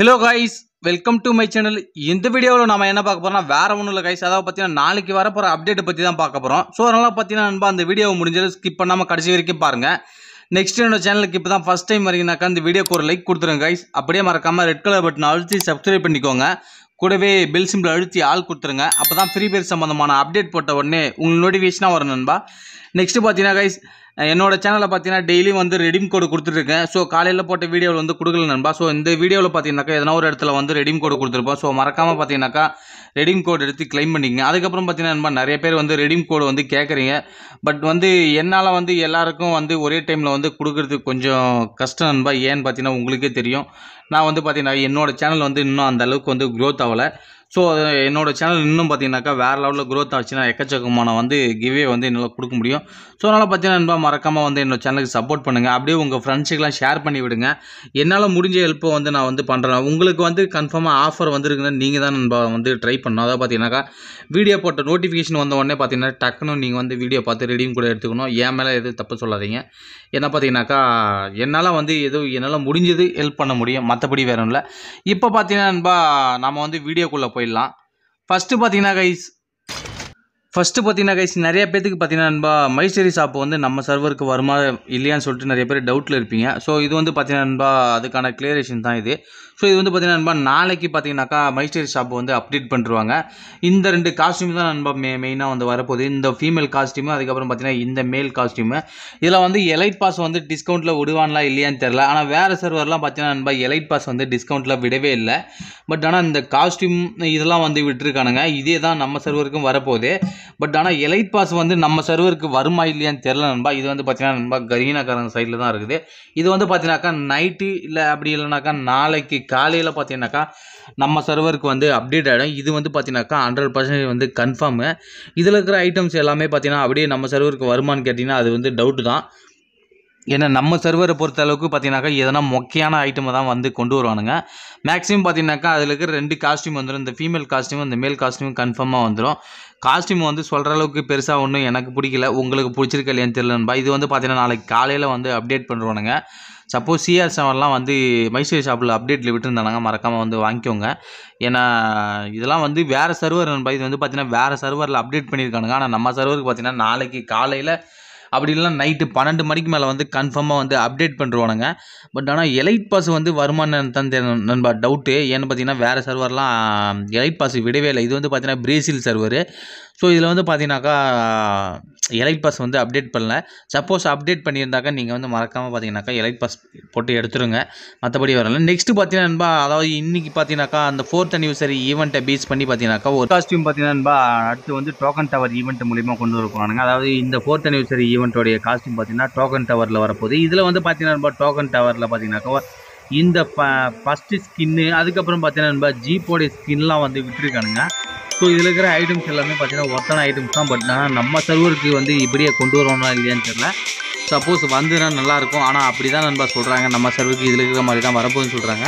hello guys welcome to my channel இந்த வீடியோவில் நம்ம என்ன பார்க்க போகிறோம்னா வேறு ஒன்றும் இல்லை கைஸ் அதாவது பார்த்தீங்கன்னா நாளைக்கு வர போகிற அப்டேட் பற்றி தான் பார்க்க போகிறோம் ஸோ அதனால் பார்த்தீங்கன்னா நண்பா அந்த வீடியோவை முடிஞ்சது ஸ்கிப் பண்ணாமல் கடைசி வரைக்கும் பாருங்கள் நெக்ஸ்ட் என்னோட சேனலுக்கு இப்போ தான் ஃபஸ்ட் டைம் வரீங்கனாக்கா இந்த வீடியோக்கு ஒரு லைக் கொடுத்துருங்க கைஸ் அப்படியே மறக்காமல் ரெட் கலர் பட்டன் அழுத்தி சப்ஸ்கிரைப் பண்ணிக்கோங்க கூடவே பெல் சிம்பிள் அழுத்தி ஆள் கொடுத்துருங்க அப்போ தான் ஃப்ரீ ஃபயர் சம்மந்தமான அப்டேட் போட்ட உடனே உங்களுக்கு நோட்டிஃபிகேஷனாக வரும் நண்பா நெக்ஸ்ட்டு பார்த்தீங்கன்னா கைஸ் என்னோட சேனலில் பார்த்தீங்கன்னா டெய்லியும் வந்து ரெடிம் கோடு கொடுத்துருக்கேன் ஸோ காலையில் போட்ட வீடியோவில் வந்து கொடுக்கல நண்பா ஸோ இந்த வீடியோவில் பார்த்தீங்கன்னாக்கா எதனா ஒரு இடத்துல வந்து ரெடிம் கோடு கொடுத்துருப்போம் ஸோ மறக்காமல் பார்த்தீங்கன்னாக்கா ரெடிம் கோடு எடுத்து கிளைம் பண்ணிங்க அதுக்கப்புறம் பார்த்தீங்கன்னா நண்பா நிறைய பேர் வந்து ரெடிம் கோடு வந்து கேட்குறீங்க பட் வந்து என்னால் வந்து எல்லாருக்கும் வந்து ஒரே டைமில் வந்து கொடுக்குறதுக்கு கொஞ்சம் கஷ்டம் நண்பா ஏன்னு பார்த்தீங்கன்னா உங்களுக்கே தெரியும் நான் வந்து பார்த்தீங்கன்னா என்னோடய சேனல் வந்து இன்னும் அந்த அளவுக்கு வந்து க்ரோத் ஆகலை ஸோ என்னோடய சேனல் இன்னும் பார்த்தீங்கன்னாக்கா வேறு லெவலில் க்ரோத் ஆச்சுன்னா எக்கச்சக்கமான வந்து கிவே வந்து என்னால் கொடுக்க முடியும் ஸோ அதனால் பார்த்தீங்கன்னா என்பா மறக்காமல் வந்து என்னோடய சேனலுக்கு சப்போர்ட் பண்ணுங்கள் அப்படியே உங்கள் ஃப்ரெண்ட்ஸுக்கெலாம் ஷேர் பண்ணி விடுங்க என்னால் முடிஞ்ச ஹெல்ப்பை வந்து நான் வந்து பண்ணுறேன் உங்களுக்கு வந்து கன்ஃபார்மாக ஆஃபர் வந்துருக்குன்னு நீங்கள் தான் நண்பா வந்து ட்ரை பண்ணணும் அதாவது பார்த்தீங்கன்னாக்கா வீடியோ போட்ட நோட்டிஃபிகேஷன் வந்த உடனே பார்த்தீங்கன்னா டக்குன்னு நீங்கள் வந்து வீடியோ பார்த்து ரெடியும் கூட எடுத்துக்கணும் என் மேலே எதுவும் தப்பு சொல்லாதீங்க என்ன பார்த்தீங்கன்னாக்கா என்னால் வந்து எதுவும் என்னால் முடிஞ்சது ஹெல்ப் பண்ண முடியும் மற்றபடி வேறு இல்லை இப்போ பார்த்தீங்கன்னா நண்பா நம்ம வந்து வீடியோக்குள்ளே போயிடலாம் ஃபஸ்ட்டு பார்த்தீங்கன்னா கைஸ் ஃபஸ்ட்டு பார்த்தீங்கன்னா கைஸ் நிறைய பேத்துக்கு பார்த்தீங்கன்னா நண்பா மைசரி ஷாப் வந்து நம்ம சர்வருக்கு வருமா இல்லையான்னு சொல்லிட்டு நிறைய பேர் டவுட்டில் இருப்பீங்க ஸோ இது வந்து பார்த்தீங்கன்னா நண்பா அதுக்கான கிளியரேஷன் தான் இது ஸோ இது வந்து பார்த்தீங்கன்னா நண்பா நாளைக்கு பார்த்தீங்கன்னாக்கா மைஸ்டரி ஷாப் வந்து அப்டேட் பண்ணிருவாங்க இந்த ரெண்டு காஸ்டியூம் தான் நண்பா மெ மெயினாக வந்து வரப்போகுது இந்த ஃபீமேல் காஸ்டியூமு அதுக்கப்புறம் பார்த்தீங்கன்னா இந்த மேல் காஸ்டியூமு இதில் வந்து எலைட் பாஸ் வந்து டிஸ்கவுண்ட்டில் விடுவான்லாம் இல்லையான்னு தெரில ஆனால் வேறு சர்வர்லாம் பார்த்தீங்கன்னா நண்பா எலைட் பாஸ் வந்து டிஸ்கவுண்ட்டில் விடவே இல்லை பட் ஆனால் இந்த காஸ்டியூம் இதெல்லாம் வந்து விட்டுருக்கானுங்க இதே தான் நம்ம சர்வருக்கும் வரப்போகுது பட் ஆனால் எலைட் பாஸ் வந்து நம்ம சர்வருக்கு வருமா இல்லையான்னு தெரில நண்பா இது வந்து பார்த்தீங்கன்னா நண்பா கரீனாக்காரன் சைடில் தான் இருக்குது இது வந்து பார்த்தீங்கன்னாக்கா நைட்டு இல்லை அப்படி இல்லைனாக்கா நாளைக்கு காலையில் பார்த்தீங்கன்னாக்கா நம்ம சர்வருக்கு வந்து அப்டேட் ஆகிடும் இது வந்து பார்த்தீங்கன்னாக்கா ஹண்ட்ரட் பர்சன்டேஜ் வந்து கன்ஃபார்மு இதில் இருக்கிற ஐட்டம்ஸ் எல்லாமே பார்த்தீங்கன்னா அப்படியே நம்ம சர்வருக்கு வருமானு கேட்டிங்கன்னா அது வந்து டவுட்டு தான் ஏன்னா நம்ம சர்வரை பொறுத்த அளவுக்கு பார்த்தீங்கன்னாக்கா எதனா மொக்கையான ஐட்டமை தான் வந்து கொண்டு வருவானுங்க மேக்ஸிமம் பார்த்தீங்கன்னாக்கா அதில் இருக்கிற ரெண்டு காஸ்டியூம் வந்துடும் இந்த ஃபீமேல் காஸ்டியூம் இந்த மேல் காஸ்டியூம் கன்ஃபார்மாக வந்துடும் காஸ்டியூம் வந்து சொல்கிற அளவுக்கு பெருசாக ஒன்றும் எனக்கு பிடிக்கல உங்களுக்கு பிடிச்சிருக்க இல்லையான்னு தெரியலன்பா இது வந்து பார்த்தீங்கன்னா நாளைக்கு காலையில் வந்து அப்டேட் பண்ணுவானுங்க சப்போஸ் சிஆர் செவன்லாம் வந்து மைசூர் ஷாப்பில் அப்டேட்டில் விட்டுருந்தானுங்க மறக்காமல் வந்து வாங்கிக்கோங்க ஏன்னா இதெல்லாம் வந்து வேறு சர்வர் நண்பா இது வந்து பார்த்தீங்கன்னா வேறு சர்வரில் அப்டேட் பண்ணியிருக்கானுங்க ஆனால் நம்ம சர்வருக்கு பார்த்தீங்கன்னா நாளைக்கு காலையில் அப்படி இல்லைனா நைட்டு பன்னெண்டு மணிக்கு மேலே வந்து கன்ஃபார்மாக வந்து அப்டேட் பண்ணுவானுங்க பட் ஆனால் எலைட் பாஸ் வந்து வருமானம் தான் நண்பா டவுட்டு ஏன்னு பார்த்தீங்கன்னா வேறு சர்வர்லாம் எலைட் பாஸ் விடவே இல்லை இது வந்து பார்த்தீங்கன்னா பிரேசில் சர்வரு ஸோ இதில் வந்து பார்த்தீங்கன்னாக்கா எலைட் பாஸ் வந்து அப்டேட் பண்ணல சப்போஸ் அப்டேட் பண்ணியிருந்தாக்கா நீங்கள் வந்து மறக்காமல் பார்த்தீங்கன்னாக்கா எலைட் பாஸ் போட்டு எடுத்துருங்க மற்றபடி வரல நெக்ஸ்ட்டு பார்த்தீங்கன்னா அதாவது இன்றைக்கி பார்த்தீங்கனாக்கா அந்த ஃபோர்த் அனிவர்சரி ஈவெண்ட்டை பேஸ் பண்ணி பார்த்தீங்கன்னாக்கா ஒரு காஸ்ட்யூம் பார்த்தீங்கன்னா அடுத்து வந்து டோக்கன் டவர் ஈவெண்ட் மூலிமா கொண்டு வரப்போனாங்க அதாவது இந்த ஃபோர்த் அனிவர்சரி ஈவெண்ட்டோடைய காஸ்ட்யூம் பார்த்தீங்கன்னா டோக்கன் டவரில் வரப்போகுது இதில் வந்து பார்த்தீங்கன்னா டோக்கன் டவரில் பார்த்தீங்கன்னாக்கா இந்த ஃபஸ்ட்டு ஸ்கின்னு அதுக்கப்புறம் பார்த்தீங்கன்னா ஜீப்போடைய ஸ்கின்லாம் வந்து விட்டுருக்கானுங்க ஸோ இதில் இருக்கிற ஐட்டம்ஸ் எல்லாமே பார்த்தீங்கன்னா ஒர்த்தான ஐட்டம்ஸ் தான் பட் ஆனால் நம்ம சர்வருக்கு வந்து இப்படியே கொண்டு வரணும்னா இல்லையான்னு தெரியல சப்போஸ் வந்துன்னா நல்லாயிருக்கும் ஆனால் அப்படி தான் நண்பா சொல்கிறாங்க நம்ம சர்வருக்கு இதில் இருக்கிற மாதிரி தான் வரப்போகுதுன்னு சொல்கிறாங்க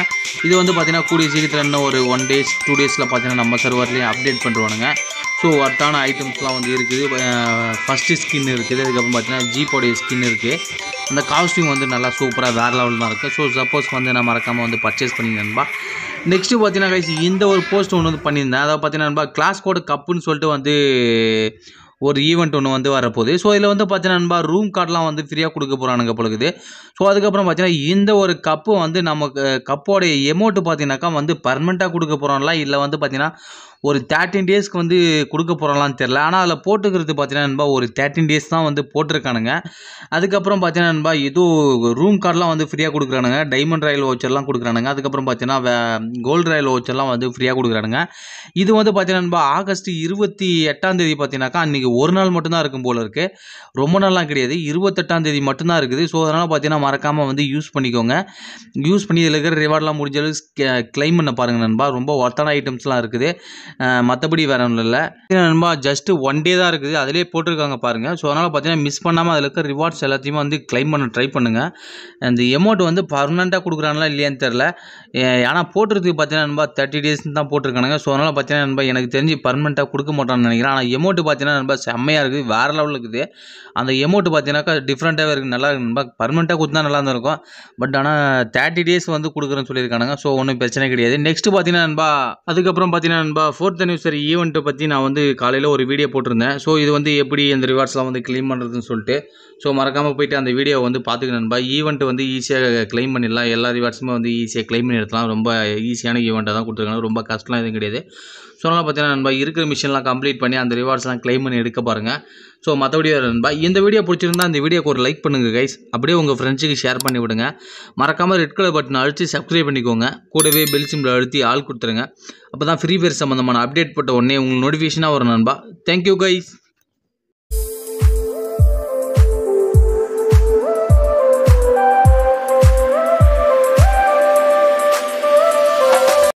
இது வந்து பார்த்தீங்கன்னா கூடிய சீக்கிரத்தில் இன்னும் ஒரு ஒன் டேஸ் டூ டேஸில் பார்த்தீங்கன்னா நம்ம சர்வர்லேயும் அப்டேட் பண்ணுவானுங்க ஸோ ஒர்த்தான ஐட்டம்ஸ்லாம் வந்து இருக்குது ஃபஸ்ட்டு ஸ்கின் இருக்குது அதுக்கப்புறம் பார்த்தீங்கன்னா ஜீப்போடைய ஸ்கின் இருக்குது அந்த காஸ்ட்யூம் வந்து நல்லா சூப்பராக வேறு லெவல் தான் இருக்குது ஸோ சப்போஸ் வந்து நான் மறக்காமல் வந்து பர்ச்சேஸ் பண்ணி நண்பா நெக்ஸ்ட்டு பார்த்தீங்கன்னா கைஸ் இந்த ஒரு போஸ்ட் ஒன்று வந்து பண்ணியிருந்தேன் அதாவது பார்த்தீங்கன்னா கிளாஸ் கோடு கப்புன்னு சொல்லிட்டு வந்து ஒரு ஈவெண்ட் ஒன்று வந்து வரப்போகுது ஸோ இதில் வந்து பார்த்தீங்கன்னா ரூம் கார்டெலாம் வந்து ஃப்ரீயாக கொடுக்க போகிறானுங்க பொழுது ஸோ அதுக்கப்புறம் பார்த்தீங்கன்னா இந்த ஒரு கப்பு வந்து நமக்கு கப்போடைய எமௌண்ட்டு பார்த்தீங்கன்னாக்கா வந்து பர்மனெண்ட்டாக கொடுக்க போகிறோம்ல இல்லை வந்து பார்த்தீங்கன்னா ஒரு தேர்ட்டின் டேஸ்க்கு வந்து கொடுக்க போகிறாங்களான்னு தெரில ஆனால் அதில் போட்டுக்கிறது பார்த்தீங்கன்னா நண்பா ஒரு தேர்ட்டின் டேஸ் தான் வந்து போட்டிருக்கானுங்க அதுக்கப்புறம் பார்த்தீங்கன்னா நண்பா ஏதோ ரூம் கார்டெலாம் வந்து ஃப்ரீயாக கொடுக்குறானுங்க டைமண்ட் ராயல் வவுச்சர்லாம் கொடுக்குறானுங்க அதுக்கப்புறம் பார்த்தீங்கன்னா கோல்டு ராயல் வவுச்சர்லாம் வந்து ஃப்ரீயாக கொடுக்குறானுங்க இது வந்து பார்த்தீங்கன்னா நண்பா ஆகஸ்ட் இருபத்தி எட்டாம் தேதி பார்த்தீங்கன்னாக்கா அன்றைக்கி ஒரு நாள் மட்டும்தான் இருக்கும் போல் இருக்குது ரொம்ப நாள்லாம் கிடையாது இருபத்தெட்டாம் தேதி மட்டும்தான் இருக்குது ஸோ அதனால் பார்த்தீங்கன்னா மறக்காமல் வந்து யூஸ் பண்ணிக்கோங்க யூஸ் பண்ணி இதில் இருக்கிற ரிவார்ட்லாம் முடிஞ்ச க்ளைம் கிளைம் பண்ண பாருங்கள் நண்பா ரொம்ப ஒர்த்தான ஐட்டம்ஸ்லாம் இருக்குது மற்றபடி வேற ஒன்றும் இல்லை நண்பா ஜஸ்ட்டு ஒன் டே தான் இருக்குது அதிலே போட்டிருக்காங்க பாருங்கள் ஸோ அதனால் பார்த்தீங்கன்னா மிஸ் பண்ணாமல் அதில் இருக்க ரிவார்ட்ஸ் எல்லாத்தையுமே வந்து கிளைம் பண்ண ட்ரை பண்ணுங்கள் அந்த எமௌண்ட் வந்து பர்மனெண்ட்டாக கொடுக்குறாங்களா இல்லையான்னு தெரில ஏன்னா போட்டுறதுக்கு பார்த்தீங்கன்னா நண்பா தேர்ட்டி டேஸ் தான் போட்டிருக்கானுங்க ஸோ அதனால் பார்த்தீங்கன்னா நண்பா எனக்கு தெரிஞ்சு பர்மனெண்ட்டாக கொடுக்க மாட்டான்னு நினைக்கிறேன் ஆனால் எமௌண்ட் பார்த்தீங்கன்னா நண்பா செம்மையாக இருக்குது வேறு லெவலில் இருக்குது அந்த எமௌண்ட் பார்த்தீங்கன்னாக்கா டிஃப்ரெண்ட்டாகவே இருக்குது நல்லா இருக்குது நண்பா பர்மனெண்ட்டாக கொடுத்தா நல்லா இருந்திருக்கும் பட் ஆனால் தேர்ட்டி டேஸ் வந்து கொடுக்குறேன்னு சொல்லியிருக்கானுங்க ஸோ ஒன்றும் பிரச்சனை கிடையாது நெக்ஸ்ட் பார்த்தீங்கன்னா நண்பா அதுக்கப்புறம் பார்த்தீங்கன்னா நண்பா ஃபோர்த் அனிவர்சரி ஈவெண்ட்டை பற்றி நான் வந்து காலையில் ஒரு வீடியோ போட்டிருந்தேன் ஸோ இது வந்து எப்படி அந்த ரிவார்ட்ஸ்லாம் வந்து கிளைம் பண்ணுறதுன்னு சொல்லிட்டு ஸோ மறக்காமல் போயிட்டு அந்த வீடியோவை வந்து பார்த்துக்க நண்பா ஈவெண்ட் வந்து ஈஸியாக கிளைம் பண்ணிடலாம் எல்லா ரிவார்ட்ஸுமே வந்து ஈஸியாக கிளைம் பண்ணி எடுத்துலாம் ரொம்ப ஈஸியான ஈவெண்ட்டாக தான் கொடுத்துருக்காங்க ரொம்ப கஷ்டம்லாம் எதுவும் கிடையாது சொன்னால் பார்த்தீங்கன்னா நண்பா இருக்கிற மிஷின்லாம் கம்ப்ளீட் பண்ணி அந்த ரிவார்ட்ஸ்லாம் க்ளைம் பண்ணி எடுக்க பாருங்கள் ஸோ மற்றபடி நண்பா இந்த வீடியோ பிடிச்சிருந்தா அந்த வீடியோக்கு ஒரு லைக் பண்ணுங்கள் கைஸ் அப்படியே உங்கள் ஃப்ரெண்ட்ஸுக்கு ஷேர் பண்ணி விடுங்க மறக்காமல் ரெட் கலர் பட்டன் அழுத்தி சப்ஸ்கிரைப் பண்ணிக்கோங்க கூடவே பெல் சிம்பிள் அழுத்தி ஆள் கொடுத்துருங்க அப்போ தான் ஃப்ரீ ஃபயர் சம்மந்தமான அப்டேட் போட்ட உடனே உங்களுக்கு நோட்டிஃபிகேஷனாக வரும் நண்பா தேங்க்யூ கைஸ்